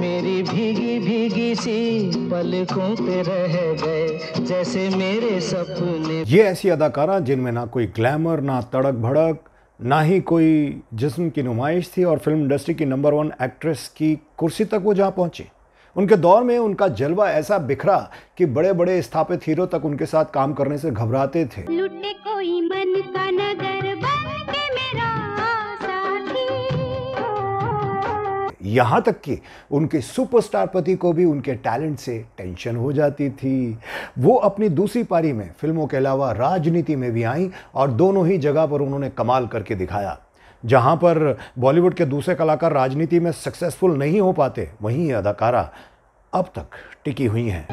मेरी भीगी भीगी सी पलकों पे रह गए जैसे मेरे सपने ये ऐसी अदाकारा जिनमें ना कोई ग्लैमर ना तड़क भड़क ना ही कोई जिस्म की नुमाइश थी और फिल्म इंडस्ट्री की नंबर वन एक्ट्रेस की कुर्सी तक वो जा पहुँची उनके दौर में उनका जलवा ऐसा बिखरा कि बड़े बड़े स्थापित हीरो तक उनके साथ काम करने से घबराते थे लुटे कोई मन का नगर बन के मेरा यहाँ तक कि उनके सुपरस्टार पति को भी उनके टैलेंट से टेंशन हो जाती थी वो अपनी दूसरी पारी में फिल्मों के अलावा राजनीति में भी आई और दोनों ही जगह पर उन्होंने कमाल करके दिखाया जहाँ पर बॉलीवुड के दूसरे कलाकार राजनीति में सक्सेसफुल नहीं हो पाते वहीं अदाकारा अब तक टिकी हुई हैं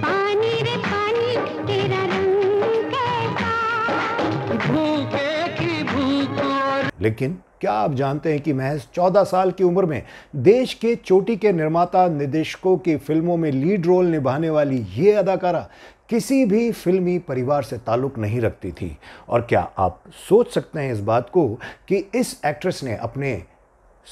लेकिन क्या आप जानते हैं कि महज 14 साल की उम्र में देश के चोटी के निर्माता निर्देशकों की फिल्मों में लीड रोल निभाने वाली ये अदाकारा किसी भी फिल्मी परिवार से ताल्लुक नहीं रखती थी और क्या आप सोच सकते हैं इस बात को कि इस एक्ट्रेस ने अपने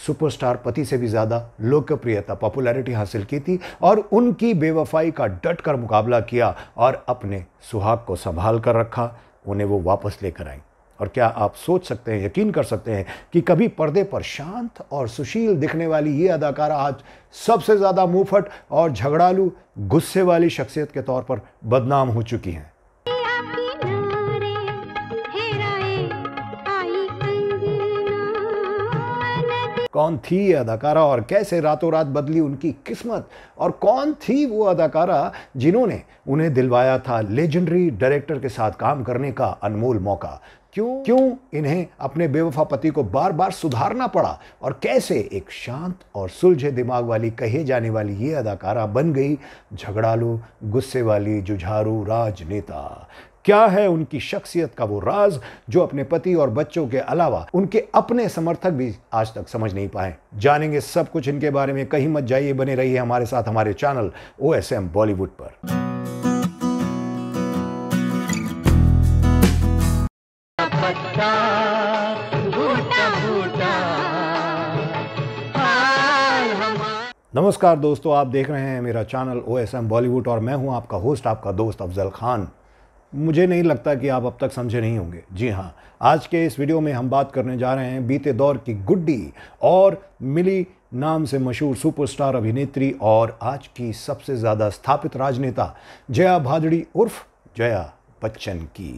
सुपरस्टार पति से भी ज़्यादा लोकप्रियता पॉपुलैरिटी हासिल की थी और उनकी बेवफाई का डट कर मुकाबला किया और अपने सुहाग को संभाल कर रखा उन्हें वो वापस लेकर आई और क्या आप सोच सकते हैं यकीन कर सकते हैं कि कभी पर्दे पर शांत और सुशील दिखने वाली ये अदाकारा आज सबसे ज़्यादा मुँहफट और झगड़ालू गुस्से वाली शख्सियत के तौर पर बदनाम हो चुकी हैं कौन थी ये अदाकारा और कैसे रातों रात बदली उनकी किस्मत और कौन थी वो अदाकारा जिन्होंने उन्हें दिलवाया था लेजेंडरी डायरेक्टर के साथ काम करने का अनमोल मौका क्यों क्यों इन्हें अपने बेवफा पति को बार बार सुधारना पड़ा और कैसे एक शांत और सुलझे दिमाग वाली कहे जाने वाली ये अदाकारा बन गई झगड़ालू गुस्से वाली जुझारू राजनेता क्या है उनकी शख्सियत का वो राज जो अपने पति और बच्चों के अलावा उनके अपने समर्थक भी आज तक समझ नहीं पाए जानेंगे सब कुछ इनके बारे में कहीं मत जाइए बने रहिए हमारे साथ हमारे चैनल ओ बॉलीवुड पर नमस्कार दोस्तों आप देख रहे हैं मेरा channel O S M Bollywood और मैं हूं आपका होस्ट आपका दोस्त अफजल ख़ान मुझे नहीं लगता कि आप अब तक समझे नहीं होंगे जी हाँ आज के इस वीडियो में हम बात करने जा रहे हैं बीते दौर की गुड्डी और मिली नाम से मशहूर सुपरस्टार अभिनेत्री और आज की सबसे ज़्यादा स्थापित राजनेता जया भादड़ी उर्फ जया बच्चन की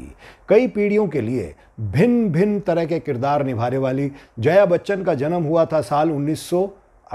कई पीढ़ियों के लिए भिन्न भिन्न तरह के किरदार निभाने वाली जया बच्चन का जन्म हुआ था साल उन्नीस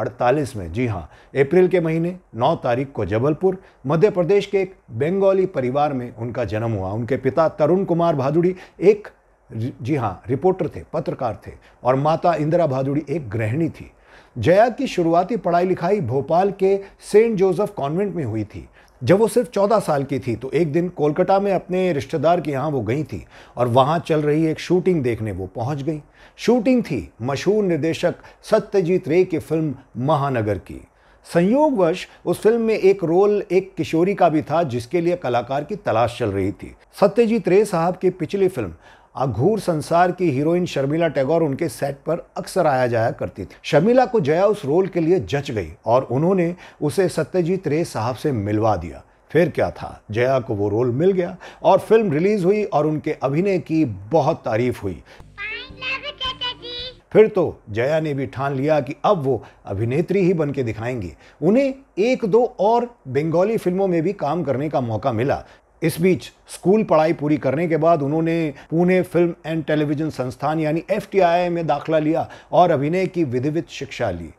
1948 में जी हाँ अप्रैल के महीने 9 तारीख को जबलपुर मध्य प्रदेश के एक बंगाली परिवार में उनका जन्म हुआ उनके पिता तरुण कुमार भादुड़ी एक जी हाँ रिपोर्टर थे पत्रकार थे और माता इंदिरा भादुड़ी एक गृहिणी थी जया की शुरुआती पढ़ाई लिखाई भोपाल के सेंट जोसेफ कॉन्वेंट में हुई थी जब वो सिर्फ चौदह साल की थी तो एक दिन कोलकाता में अपने रिश्तेदार के यहाँ वो गई थी और वहाँ चल रही एक शूटिंग देखने वो पहुँच गई शूटिंग थी मशहूर निर्देशक सत्यजीत रे की फिल्म महानगर की संयोगवश उस फिल्म में एक रोल एक किशोरी का भी था जिसके लिए कलाकार की तलाश चल रही थी सत्यजीत रे साहब की पिछली फिल्म अघूर संसार की हीरोइन शर्मिला टैगोर उनके सेट पर अक्सर आया जाया करती थी शर्मिला को जया उस रोल के लिए जच गई और उन्होंने उसे सत्यजीत रे साहब से मिलवा दिया फिर क्या था जया को वो रोल मिल गया और फिल्म रिलीज हुई और उनके अभिनय की बहुत तारीफ हुई फिर तो जया ने भी ठान लिया कि अब वो अभिनेत्री ही बन के दिखाएंगी उन्हें एक दो और बंगाली फिल्मों में भी काम करने का मौका मिला इस बीच स्कूल पढ़ाई पूरी करने के बाद उन्होंने पुणे फिल्म एंड टेलीविजन संस्थान यानी एफ में दाखिला लिया और अभिनय की विधिवित शिक्षा ली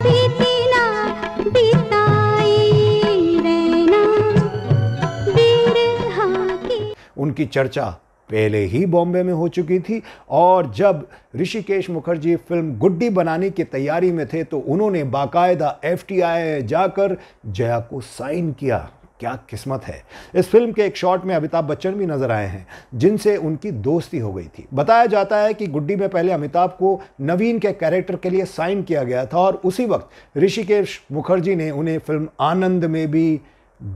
उनकी चर्चा पहले ही बॉम्बे में हो चुकी थी और जब ऋषिकेश मुखर्जी फिल्म गुड्डी बनाने की तैयारी में थे तो उन्होंने बाकायदा एफ जाकर जया को साइन किया क्या किस्मत है इस फिल्म के एक शॉट में अमिताभ बच्चन भी नजर आए हैं जिनसे उनकी दोस्ती हो गई थी बताया जाता है कि गुड्डी में पहले अमिताभ को नवीन के कैरेक्टर के लिए साइन किया गया था और उसी वक्त ऋषिकेश मुखर्जी ने उन्हें फिल्म आनंद में भी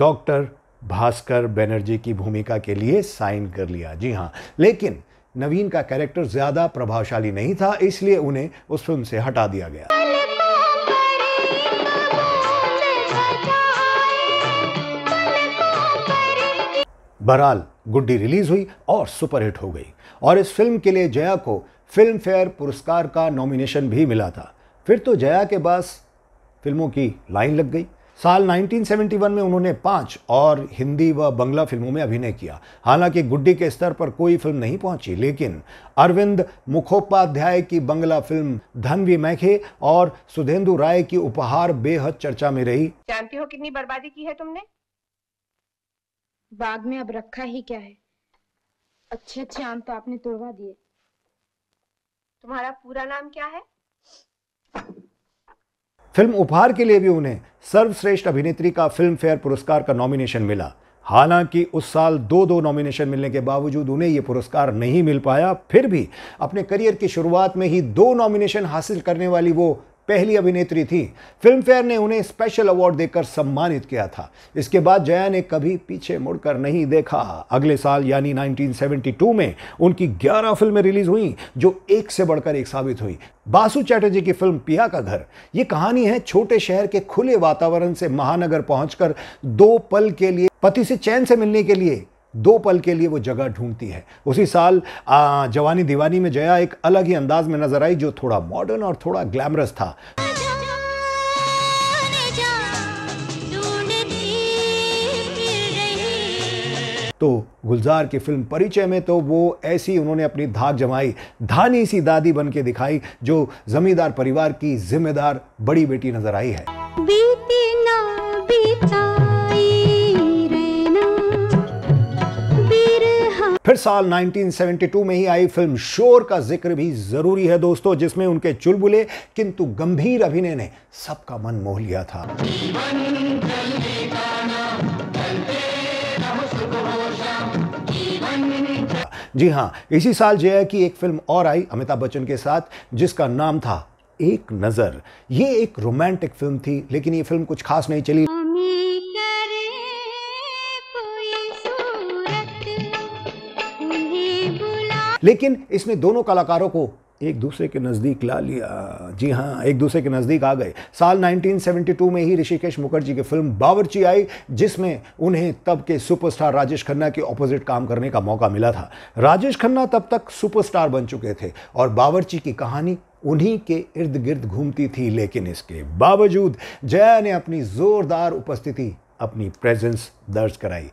डॉक्टर भास्कर बनर्जी की भूमिका के लिए साइन कर लिया जी हाँ लेकिन नवीन का कैरेक्टर ज़्यादा प्रभावशाली नहीं था इसलिए उन्हें उस फिल्म से हटा दिया गया बहरहाल गुड्डी रिलीज हुई और सुपरहिट हो गई और इस फिल्म के लिए जया को फिल्म फेयर पुरस्कार का नॉमिनेशन भी मिला था फिर तो जया के पास फिल्मों की लाइन लग गई साल 1971 में उन्होंने पांच और हिंदी व बंगला फिल्मों में अभिनय किया हालांकि गुड्डी के स्तर पर कोई फिल्म नहीं पहुंची लेकिन अरविंद मुखोपाध्याय की बंगला फिल्म धनवी मैखे और सुधेंदु राय की उपहार बेहद चर्चा में रही जानती हो कितनी बर्बादी की है तुमने बाग में अब रखा ही क्या है अच्छे अच्छे आम तो आपने तोड़वा दिए तुम्हारा पूरा नाम क्या है फिल्म उपहार के लिए भी उन्हें सर्वश्रेष्ठ अभिनेत्री का फिल्म फेयर पुरस्कार का नॉमिनेशन मिला हालांकि उस साल दो दो नॉमिनेशन मिलने के बावजूद उन्हें ये पुरस्कार नहीं मिल पाया फिर भी अपने करियर की शुरुआत में ही दो नॉमिनेशन हासिल करने वाली वो पहली अभिनेत्री थी फिल्म फेयर ने उन्हें स्पेशल अवार्ड देकर सम्मानित किया था इसके बाद जया ने कभी पीछे मुड़कर नहीं देखा अगले साल यानी 1972 में उनकी 11 फिल्में रिलीज हुई जो एक से बढ़कर एक साबित हुई बासु चैटर्जी की फिल्म पिया का घर ये कहानी है छोटे शहर के खुले वातावरण से महानगर पहुंचकर दो पल के लिए पति से चैन से मिलने के लिए दो पल के लिए वो जगह ढूंढती है उसी साल आ, जवानी दीवानी में जया एक अलग ही अंदाज में नजर आई जो थोड़ा मॉडर्न और थोड़ा ग्लैमरस था तो गुलजार की फिल्म परिचय में तो वो ऐसी उन्होंने अपनी धाक जमाई धानी सी दादी बन के दिखाई जो जमींदार परिवार की जिम्मेदार बड़ी बेटी नजर आई है बीती ना बीता फिर साल 1972 में ही आई फिल्म शोर का जिक्र भी जरूरी है दोस्तों जिसमें उनके चुलबुले किंतु गंभीर अभिनय ने सबका मन मोह लिया था जी हाँ इसी साल जया की एक फिल्म और आई अमिताभ बच्चन के साथ जिसका नाम था एक नज़र ये एक रोमांटिक फिल्म थी लेकिन ये फिल्म कुछ खास नहीं चली लेकिन इसने दोनों कलाकारों को एक दूसरे के नज़दीक ला लिया जी हाँ एक दूसरे के नज़दीक आ गए साल 1972 में ही ऋषिकेश मुखर्जी की फिल्म बावर्ची आई जिसमें उन्हें तब के सुपरस्टार राजेश खन्ना के ऑपोजिट काम करने का मौका मिला था राजेश खन्ना तब तक सुपरस्टार बन चुके थे और बावर्ची की कहानी उन्हीं के इर्द गिर्द घूमती थी लेकिन इसके बावजूद जया ने अपनी ज़ोरदार उपस्थिति अपनी प्रेजेंस दर्ज कराई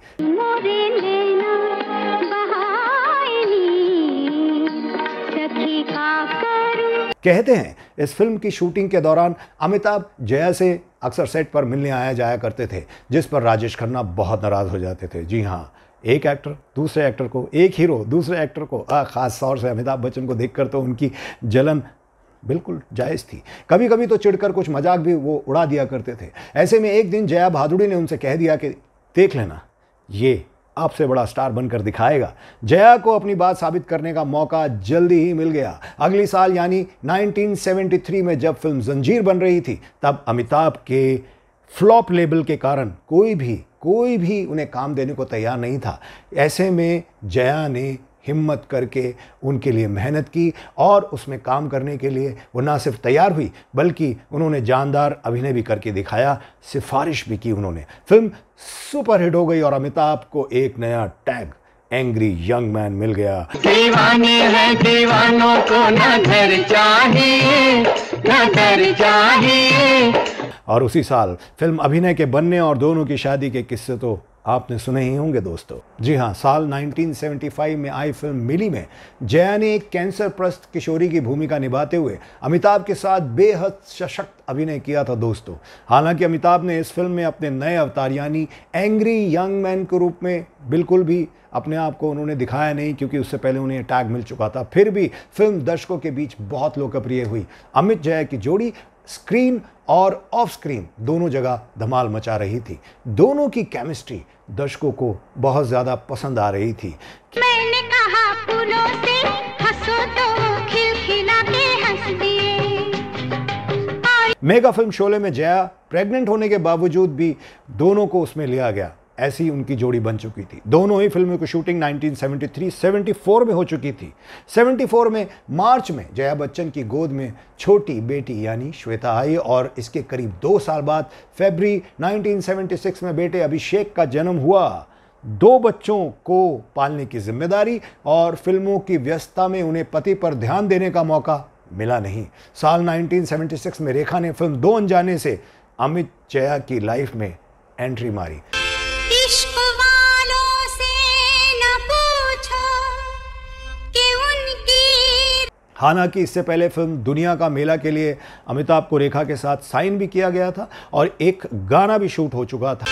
कहते हैं इस फिल्म की शूटिंग के दौरान अमिताभ जया से अक्सर सेट पर मिलने आया जाया करते थे जिस पर राजेश खन्ना बहुत नाराज़ हो जाते थे जी हाँ एक एक्टर दूसरे एक्टर को एक हीरो दूसरे एक्टर को ख़ास तौर से अमिताभ बच्चन को देखकर तो उनकी जलन बिल्कुल जायज़ थी कभी कभी तो चिढ़कर कुछ मजाक भी वो उड़ा दिया करते थे ऐसे में एक दिन जया भादुड़ी ने उनसे कह दिया कि देख लेना ये आपसे बड़ा स्टार बनकर दिखाएगा जया को अपनी बात साबित करने का मौका जल्दी ही मिल गया अगले साल यानी 1973 में जब फिल्म जंजीर बन रही थी तब अमिताभ के फ्लॉप लेबल के कारण कोई भी कोई भी उन्हें काम देने को तैयार नहीं था ऐसे में जया ने हिम्मत करके उनके लिए मेहनत की और उसमें काम करने के लिए वो ना सिर्फ तैयार हुई बल्कि उन्होंने जानदार अभिनय भी करके दिखाया सिफारिश भी की उन्होंने फिल्म सुपर हिट हो गई और अमिताभ को एक नया टैग एंग्री यंग मैन मिल गया दीवाने हैं दीवानों को ना घर चाहिए ना घर चाहिए और उसी साल फिल्म अभिनय के बनने और दोनों की शादी के किस्से तो आपने सुने ही होंगे दोस्तों जी हाँ साल 1975 में आई फिल्म मिली में जया ने एक कैंसर प्रस्त किशोरी की भूमिका निभाते हुए अमिताभ के साथ बेहद सशक्त अभिनय किया था दोस्तों हालांकि अमिताभ ने इस फिल्म में अपने नए अवतार यानी एंग्री यंग मैन के रूप में बिल्कुल भी अपने आप को उन्होंने दिखाया नहीं क्योंकि उससे पहले उन्हें टैग मिल चुका था फिर भी फिल्म दर्शकों के बीच बहुत लोकप्रिय हुई अमित जया की जोड़ी स्क्रीन और ऑफ स्क्रीन दोनों जगह धमाल मचा रही थी दोनों की केमिस्ट्री दर्शकों को बहुत ज़्यादा पसंद आ रही थी मैंने कहा फूलों से हंसो तो खिलखिलाते हंस मेगा फिल्म शोले में जया प्रेग्नेंट होने के बावजूद भी दोनों को उसमें लिया गया ऐसी उनकी जोड़ी बन चुकी थी दोनों ही फिल्मों की शूटिंग 1973 74 में हो चुकी थी 74 में मार्च में जया बच्चन की गोद में छोटी बेटी यानी श्वेता आई और इसके करीब दो साल बाद फेबरी 1976 में बेटे अभिषेक का जन्म हुआ दो बच्चों को पालने की जिम्मेदारी और फिल्मों की व्यस्तता में उन्हें पति पर ध्यान देने का मौका मिला नहीं साल 1976 में रेखा ने फिल्म दो अनजाने से अमित जया की लाइफ में एंट्री मारी हालांकि इससे पहले फिल्म दुनिया का मेला के लिए अमिताभ को रेखा के साथ साइन भी किया गया था और एक गाना भी शूट हो चुका था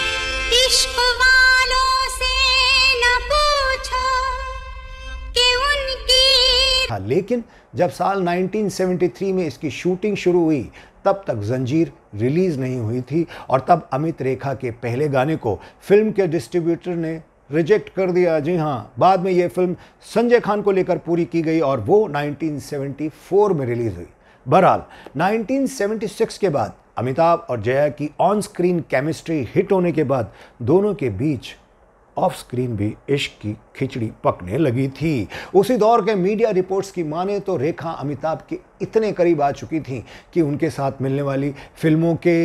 हाँ, लेकिन जब साल 1973 में इसकी शूटिंग शुरू हुई तब तक जंजीर रिलीज़ नहीं हुई थी और तब अमित रेखा के पहले गाने को फिल्म के डिस्ट्रीब्यूटर ने रिजेक्ट कर दिया जी हाँ बाद में ये फिल्म संजय खान को लेकर पूरी की गई और वो 1974 में रिलीज़ हुई बहरहाल 1976 के बाद अमिताभ और जया की ऑन स्क्रीन केमिस्ट्री हिट होने के बाद दोनों के बीच ऑफ स्क्रीन भी इश्क की खिचड़ी पकने लगी थी उसी दौर के मीडिया रिपोर्ट्स की माने तो रेखा अमिताभ के इतने करीब आ चुकी थी कि उनके साथ मिलने वाली फिल्मों के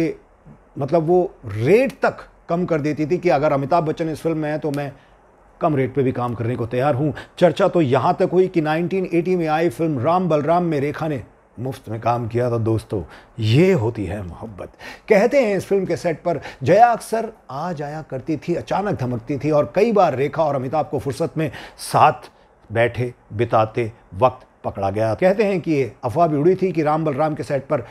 मतलब वो रेट तक कम कर देती थी कि अगर अमिताभ बच्चन इस फिल्म में है तो मैं कम रेट पे भी काम करने को तैयार हूँ चर्चा तो यहाँ तक हुई कि 1980 में आई फिल्म राम बलराम में रेखा ने मुफ्त में काम किया था दोस्तों ये होती है मोहब्बत कहते हैं इस फिल्म के सेट पर जया अक्सर आ जाया करती थी अचानक धमकती थी और कई बार रेखा और अमिताभ को फुर्सत में साथ बैठे बिताते वक्त पकड़ा गया कहते हैं कि ये अफवाह भी उड़ी थी कि राम बलराम के सेट पर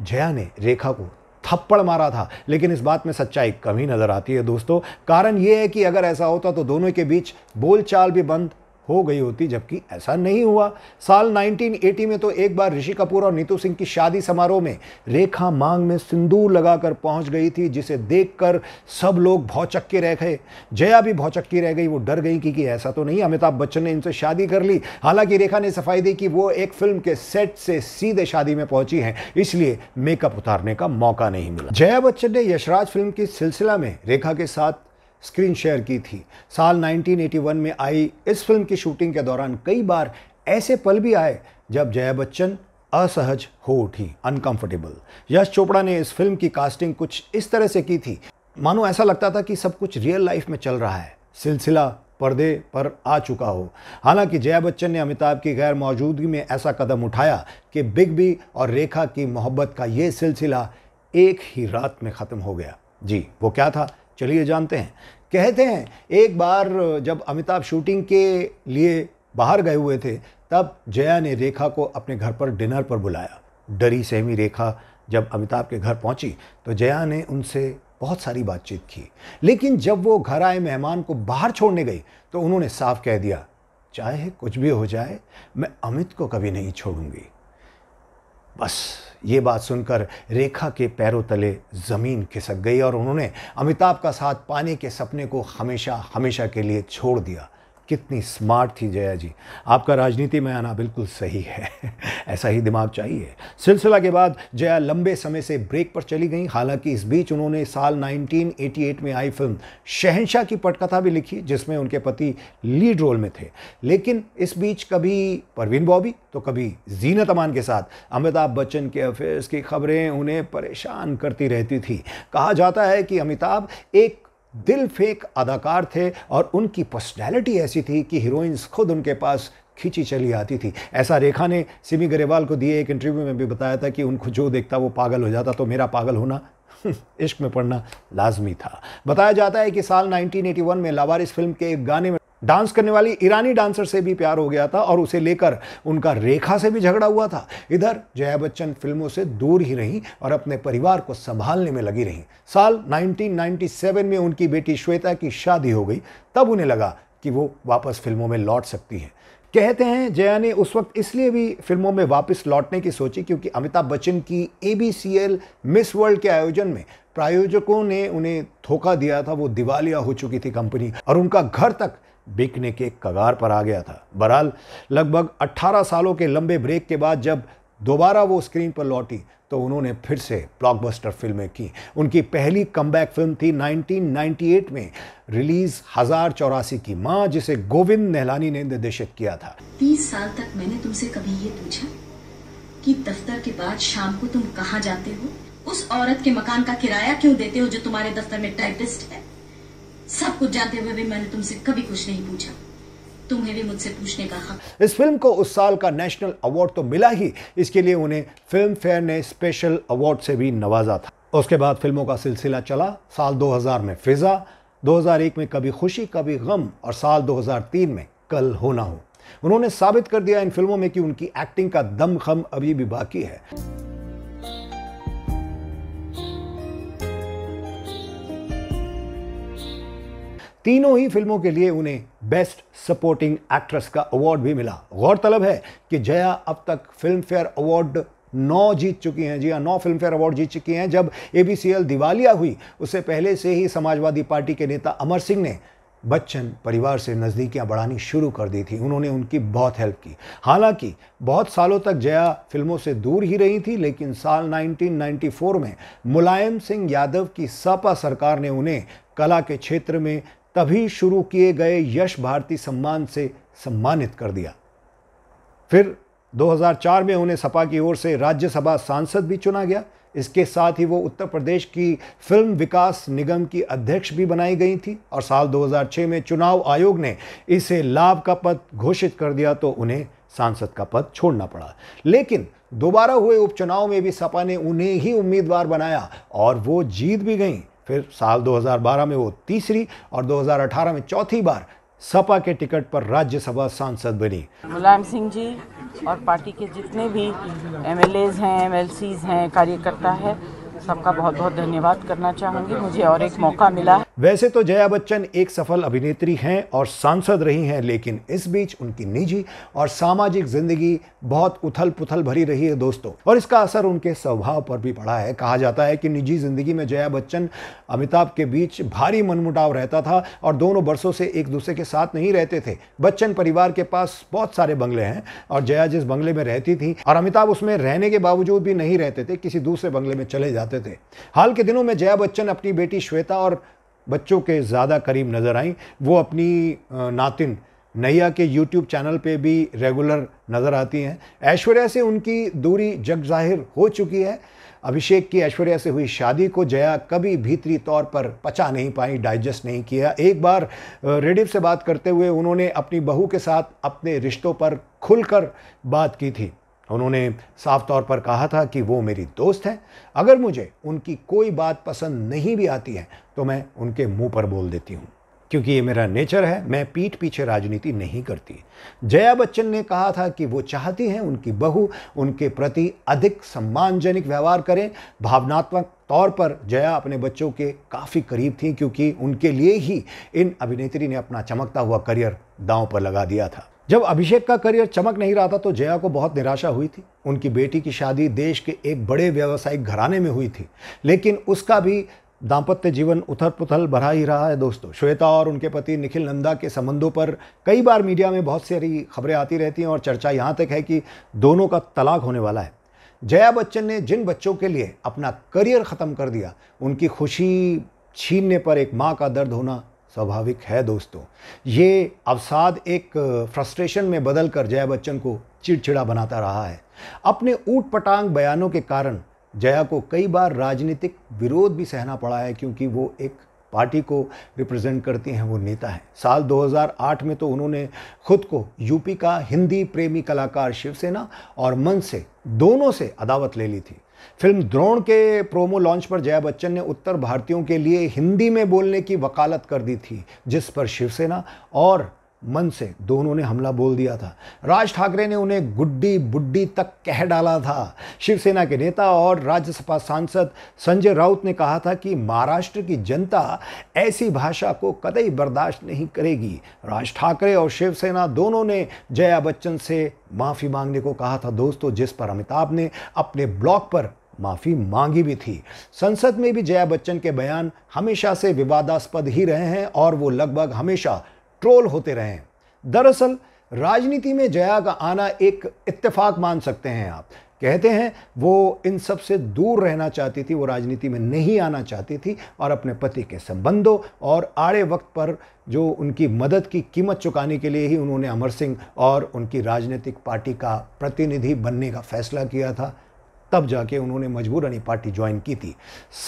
जया ने रेखा को थप्पड़ मारा था लेकिन इस बात में सच्चाई कम ही नज़र आती है दोस्तों कारण यह है कि अगर ऐसा होता तो दोनों के बीच बोलचाल भी बंद हो गई होती जबकि ऐसा नहीं हुआ साल 1980 में तो एक बार ऋषि कपूर और नीतू सिंह की शादी समारोह में रेखा मांग में सिंदूर लगाकर पहुंच गई थी जिसे देखकर सब लोग भौचक्के रह गए जया भी भौचक्की रह गई वो डर गई कि, कि ऐसा तो नहीं अमिताभ बच्चन ने इनसे शादी कर ली हालांकि रेखा ने सफाई दी कि वो एक फिल्म के सेट से सीधे शादी में पहुंची है इसलिए मेकअप उतारने का मौका नहीं मिला जया बच्चन ने यशराज फिल्म की सिलसिला में रेखा के साथ स्क्रीन शेयर की थी साल 1981 में आई इस फिल्म की शूटिंग के दौरान कई बार ऐसे पल भी आए जब जया बच्चन असहज हो उठी अनकंफर्टेबल यश चोपड़ा ने इस फिल्म की कास्टिंग कुछ इस तरह से की थी मानो ऐसा लगता था कि सब कुछ रियल लाइफ में चल रहा है सिलसिला पर्दे पर आ चुका हो हालांकि जया बच्चन ने अमिताभ की गैर मौजूदगी में ऐसा कदम उठाया कि बिग बी और रेखा की मोहब्बत का ये सिलसिला एक ही रात में ख़त्म हो गया जी वो क्या था चलिए जानते हैं कहते हैं एक बार जब अमिताभ शूटिंग के लिए बाहर गए हुए थे तब जया ने रेखा को अपने घर पर डिनर पर बुलाया डरी सहमी रेखा जब अमिताभ के घर पहुंची तो जया ने उनसे बहुत सारी बातचीत की लेकिन जब वो घर आए मेहमान को बाहर छोड़ने गई तो उन्होंने साफ कह दिया चाहे कुछ भी हो जाए मैं अमित को कभी नहीं छोड़ूंगी बस ये बात सुनकर रेखा के पैरों तले ज़मीन खिसक गई और उन्होंने अमिताभ का साथ पाने के सपने को हमेशा हमेशा के लिए छोड़ दिया कितनी स्मार्ट थी जया जी आपका राजनीति में आना बिल्कुल सही है ऐसा ही दिमाग चाहिए सिलसिला के बाद जया लंबे समय से ब्रेक पर चली गई हालांकि इस बीच उन्होंने साल 1988 में आई फिल्म शहनशाह की पटकथा भी लिखी जिसमें उनके पति लीड रोल में थे लेकिन इस बीच कभी परवीन बॉबी तो कभी जीनत अमान के साथ अमिताभ बच्चन के अफेयर्स की खबरें उन्हें परेशान करती रहती थी कहा जाता है कि अमिताभ एक दिल फेंक अदाकार थे और उनकी पर्सनैलिटी ऐसी थी कि हीरोइंस खुद उनके पास खींची चली आती थी ऐसा रेखा ने सिमी गरेवाल को दिए एक इंटरव्यू में भी बताया था कि उनको जो देखता वो पागल हो जाता तो मेरा पागल होना इश्क में पढ़ना लाजमी था बताया जाता है कि साल 1981 में लावारिस फिल्म के एक गाने में डांस करने वाली ईरानी डांसर से भी प्यार हो गया था और उसे लेकर उनका रेखा से भी झगड़ा हुआ था इधर जया बच्चन फिल्मों से दूर ही रहीं और अपने परिवार को संभालने में लगी रहीं साल 1997 में उनकी बेटी श्वेता की शादी हो गई तब उन्हें लगा कि वो वापस फिल्मों में लौट सकती हैं कहते हैं जया ने उस वक्त इसलिए भी फिल्मों में वापस लौटने की सोची क्योंकि अमिताभ बच्चन की ए मिस वर्ल्ड के आयोजन में प्रायोजकों ने उन्हें धोखा दिया था वो दिवालिया हो चुकी थी कंपनी और उनका घर तक बिकने के कगार पर आ गया था बहरहाल लगभग 18 सालों के लंबे ब्रेक के बाद जब दोबारा वो स्क्रीन पर लौटी तो उन्होंने फिर से ब्लॉकबस्टर फिल्में की उनकी पहली कमबैक फिल्म थी 1998 में रिलीज हजार चौरासी की माँ जिसे गोविंद नेहलानी ने निर्देशित किया था तीस साल तक मैंने तुमसे कभी ये पूछा कि दफ्तर के बाद शाम को तुम कहाँ जाते हो उस औरत के मकान का किराया क्यों देते हो जो तुम्हारे दफ्तर में टाइपिस्ट है सब कुछ जानते हुए भी मैंने तुमसे कभी कुछ नहीं पूछा तुम्हें भी मुझसे पूछने का हक इस फिल्म को उस साल का नेशनल अवार्ड तो मिला ही इसके लिए उन्हें फिल्म फेयर ने स्पेशल अवार्ड से भी नवाजा था उसके बाद फिल्मों का सिलसिला चला साल 2000 में फिज़ा 2001 में कभी खुशी कभी गम और साल 2003 में कल होना हो उन्होंने साबित कर दिया इन फिल्मों में कि उनकी एक्टिंग का दम खम अभी भी बाकी है तीनों ही फिल्मों के लिए उन्हें बेस्ट सपोर्टिंग एक्ट्रेस का अवार्ड भी मिला गौरतलब है कि जया अब तक फिल्म फेयर अवार्ड नौ जीत चुकी हैं जी हाँ नौ फिल्म फेयर अवार्ड जीत चुकी हैं जब ए दिवालिया हुई उससे पहले से ही समाजवादी पार्टी के नेता अमर सिंह ने बच्चन परिवार से नज़दीकियाँ बढ़ानी शुरू कर दी थी उन्होंने उनकी बहुत हेल्प की हालांकि बहुत सालों तक जया फिल्मों से दूर ही रही थी लेकिन साल 1994 में मुलायम सिंह यादव की सपा सरकार ने उन्हें कला के क्षेत्र में तभी शुरू किए गए यश भारती सम्मान से सम्मानित कर दिया फिर 2004 में उन्हें सपा की ओर से राज्यसभा सांसद भी चुना गया इसके साथ ही वो उत्तर प्रदेश की फिल्म विकास निगम की अध्यक्ष भी बनाई गई थी और साल 2006 में चुनाव आयोग ने इसे लाभ का पद घोषित कर दिया तो उन्हें सांसद का पद छोड़ना पड़ा लेकिन दोबारा हुए उपचुनाव में भी सपा ने उन्हें ही उम्मीदवार बनाया और वो जीत भी गई फिर साल 2012 में वो तीसरी और 2018 में चौथी बार सपा के टिकट पर राज्यसभा सांसद बनी मुलायम सिंह जी और पार्टी के जितने भी एम हैं एम हैं कार्यकर्ता है सबका बहुत बहुत धन्यवाद करना चाहूंगी मुझे और एक मौका मिला वैसे तो जया बच्चन एक सफल अभिनेत्री हैं और सांसद रही हैं लेकिन इस बीच उनकी निजी और सामाजिक जिंदगी बहुत उथल पुथल भरी रही है दोस्तों और इसका असर उनके स्वभाव पर भी पड़ा है कहा जाता है कि निजी जिंदगी में जया बच्चन अमिताभ के बीच भारी मनमुटाव रहता था और दोनों बरसों से एक दूसरे के साथ नहीं रहते थे बच्चन परिवार के पास बहुत सारे बंगले हैं और जया जिस बंगले में रहती थी और अमिताभ उसमें रहने के बावजूद भी नहीं रहते थे किसी दूसरे बंगले में चले जाते करते थे हाल के दिनों में जया बच्चन अपनी बेटी श्वेता और बच्चों के ज़्यादा करीब नज़र आई वो अपनी नातिन नैया के यूट्यूब चैनल पे भी रेगुलर नज़र आती हैं ऐश्वर्या से उनकी दूरी जग जाहिर हो चुकी है अभिषेक की ऐश्वर्या से हुई शादी को जया कभी भीतरी तौर पर पचा नहीं पाई डाइजेस्ट नहीं किया एक बार रेडिव से बात करते हुए उन्होंने अपनी बहू के साथ अपने रिश्तों पर खुलकर बात की थी उन्होंने साफ तौर पर कहा था कि वो मेरी दोस्त हैं अगर मुझे उनकी कोई बात पसंद नहीं भी आती है तो मैं उनके मुंह पर बोल देती हूँ क्योंकि ये मेरा नेचर है मैं पीठ पीछे राजनीति नहीं करती जया बच्चन ने कहा था कि वो चाहती हैं उनकी बहू उनके प्रति अधिक सम्मानजनक व्यवहार करें भावनात्मक तौर पर जया अपने बच्चों के काफ़ी करीब थी क्योंकि उनके लिए ही इन अभिनेत्री ने अपना चमकता हुआ करियर दांव पर लगा दिया था जब अभिषेक का करियर चमक नहीं रहा था तो जया को बहुत निराशा हुई थी उनकी बेटी की शादी देश के एक बड़े व्यावसायिक घराने में हुई थी लेकिन उसका भी दाम्पत्य जीवन उथल पुथल भरा ही रहा है दोस्तों श्वेता और उनके पति निखिल नंदा के संबंधों पर कई बार मीडिया में बहुत सारी खबरें आती रहती हैं और चर्चा यहाँ तक है कि दोनों का तलाक होने वाला है जया बच्चन ने जिन बच्चों के लिए अपना करियर ख़त्म कर दिया उनकी खुशी छीनने पर एक माँ का दर्द होना स्वाभाविक है दोस्तों ये अवसाद एक फ्रस्ट्रेशन में बदल कर जया बच्चन को चिड़चिड़ा बनाता रहा है अपने ऊट पटांग बयानों के कारण जया को कई बार राजनीतिक विरोध भी सहना पड़ा है क्योंकि वो एक पार्टी को रिप्रेजेंट करती हैं वो नेता हैं साल 2008 में तो उन्होंने खुद को यूपी का हिंदी प्रेमी कलाकार शिवसेना और मन से दोनों से अदावत ले ली थी फिल्म द्रोण के प्रोमो लॉन्च पर जया बच्चन ने उत्तर भारतीयों के लिए हिंदी में बोलने की वकालत कर दी थी जिस पर शिवसेना और मन से दोनों ने हमला बोल दिया था राज ठाकरे ने उन्हें गुड्डी बुड्डी तक कह डाला था शिवसेना के नेता और राज्यसभा सांसद संजय राउत ने कहा था कि महाराष्ट्र की जनता ऐसी भाषा को कतई बर्दाश्त नहीं करेगी राज ठाकरे और शिवसेना दोनों ने जया बच्चन से माफ़ी मांगने को कहा था दोस्तों जिस पर अमिताभ ने अपने ब्लॉग पर माफ़ी मांगी भी थी संसद में भी जया बच्चन के बयान हमेशा से विवादास्पद ही रहे हैं और वो लगभग हमेशा ट्रोल होते रहे दरअसल राजनीति में जया का आना एक इत्तेफाक मान सकते हैं आप कहते हैं वो इन सब से दूर रहना चाहती थी वो राजनीति में नहीं आना चाहती थी और अपने पति के संबंधों और आड़े वक्त पर जो उनकी मदद की कीमत चुकाने के लिए ही उन्होंने अमर सिंह और उनकी राजनीतिक पार्टी का प्रतिनिधि बनने का फैसला किया था तब जाके उन्होंने मजबूरन पार्टी ज्वाइन की थी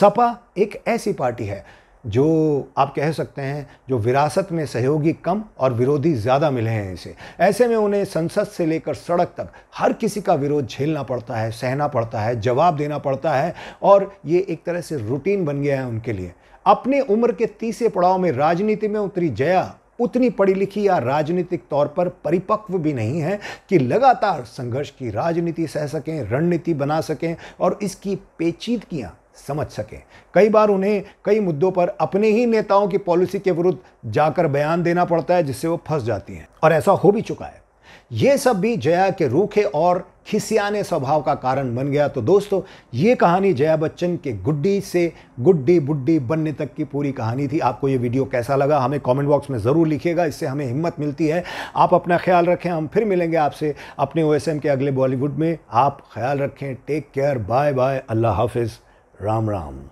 सपा एक ऐसी पार्टी है जो आप कह सकते हैं जो विरासत में सहयोगी कम और विरोधी ज़्यादा मिले हैं इसे ऐसे में उन्हें संसद से लेकर सड़क तक हर किसी का विरोध झेलना पड़ता है सहना पड़ता है जवाब देना पड़ता है और ये एक तरह से रूटीन बन गया है उनके लिए अपने उम्र के तीसरे पड़ाव में राजनीति में उतरी जया उतनी पढ़ी लिखी या राजनीतिक तौर पर परिपक्व भी नहीं है कि लगातार संघर्ष की राजनीति सह सकें रणनीति बना सकें और इसकी पेचीदगियाँ समझ सकें कई बार उन्हें कई मुद्दों पर अपने ही नेताओं की पॉलिसी के विरुद्ध जाकर बयान देना पड़ता है जिससे वो फंस जाती हैं और ऐसा हो भी चुका है ये सब भी जया के रूखे और खिसियाने स्वभाव का कारण बन गया तो दोस्तों ये कहानी जया बच्चन के गुड्डी से गुड्डी बुड्डी बनने तक की पूरी कहानी थी आपको ये वीडियो कैसा लगा हमें कमेंट बॉक्स में ज़रूर लिखिएगा इससे हमें हिम्मत मिलती है आप अपना ख्याल रखें हम फिर मिलेंगे आपसे अपने ओ के अगले बॉलीवुड में आप ख्याल रखें टेक केयर बाय बाय अल्लाह हाफिज़ Ram Ram.